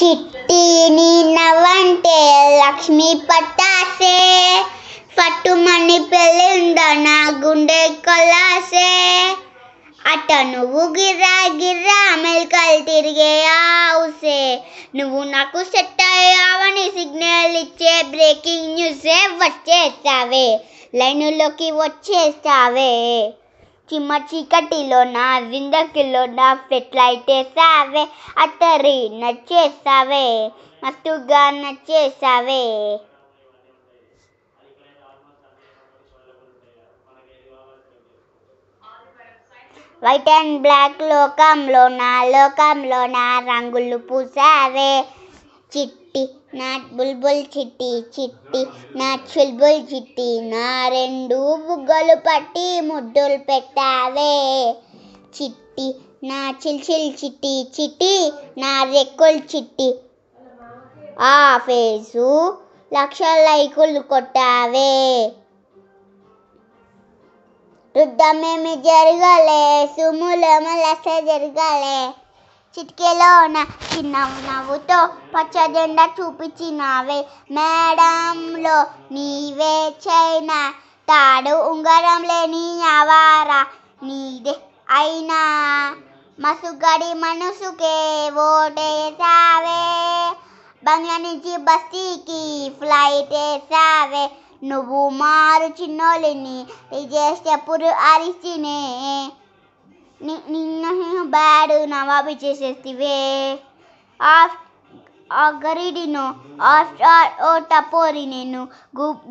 చిట్టిని నవ్వంటే లక్ష్మి పట్టాసే పట్టుమణి పెళ్ళింద నా గుండె కొలాసే అట్ట నువ్వు గిర్రా గిర్రా మెల్కలు తిరిగే ఆవుసే నువ్వు నాకు సెట్ అయ్యావని సిగ్నల్ ఇచ్చే బ్రేకింగ్ న్యూసే వచ్చేస్తావే లైన్లోకి వచ్చేస్తావే చిమ్మ చీకటిలోన నా ఫెట్లైతే సావే అత్తరి నచ్చేసావే మస్తుగా నచ్చేసావే వైట్ అండ్ బ్లాక్ లోకంలో లోకంలోన రంగులు పూసావే చిట్టి నా బుల్బుల్ చిట్టి చిట్టి నా చుల్బుల్ చిట్టి నా రెండు బుగ్గలు పట్టి ముద్దులు పెట్టావే చిట్టి నా చిల్చిల్ చిట్టి చిట్టి నా రెక్కులు చిట్టి ఆ ఫేసు లక్ష లైకులు కొట్టావే రుద్దమేమి జరగలే సుములమలస జరగలే ఉన్న చిన్న నవ్వుతో పచ్చజెండా చూపించినావే మేడంలో నీవే చైనా తాడు ఉంగరం లేని ఆవారా నీదే అయినా మసుగడి మనసుకే ఓటేసావే బంగ్లా నుంచి బస్తీకి ఫ్లైట్ వేసావే నువ్వు మారు చిన్నోళ్ళని చేస్తే పురు అరిచినే నిన్న బ్యాడ్ ನವಾಬಿ చేసేಸ್ತಿವೆ ఆఫ్ ఆ గరిడిను ఆఫ్టర్ ఓ టపోరి నేను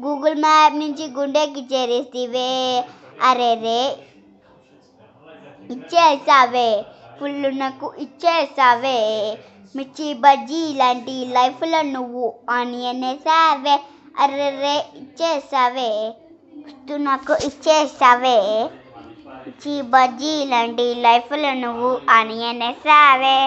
గూగుల్ మ్యాప్ నుంచి గుండెకి చేరేస్తివే అరే రే ఇచ్చేసావే ఫుల్ నాకు ఇచ్చేసావే మిర్చి బజ్జీ లాంటి లైఫ్లో నువ్వు అని అనేసావే అర్రే ఇచ్చేసావే నాకు ఇచ్చేసావే చి బజ్జీ ఇలాంటి లైఫ్లో నువ్వు అని సావే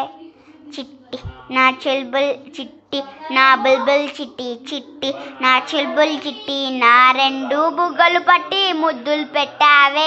చిట్టి నా చెల్బుల్ చిట్టి నా బుల్బుల్ చిట్టి చిట్టి నా చెల్బుల్ చిట్టి నా రెండు బుగ్గలు పట్టి ముద్దులు పెట్టావే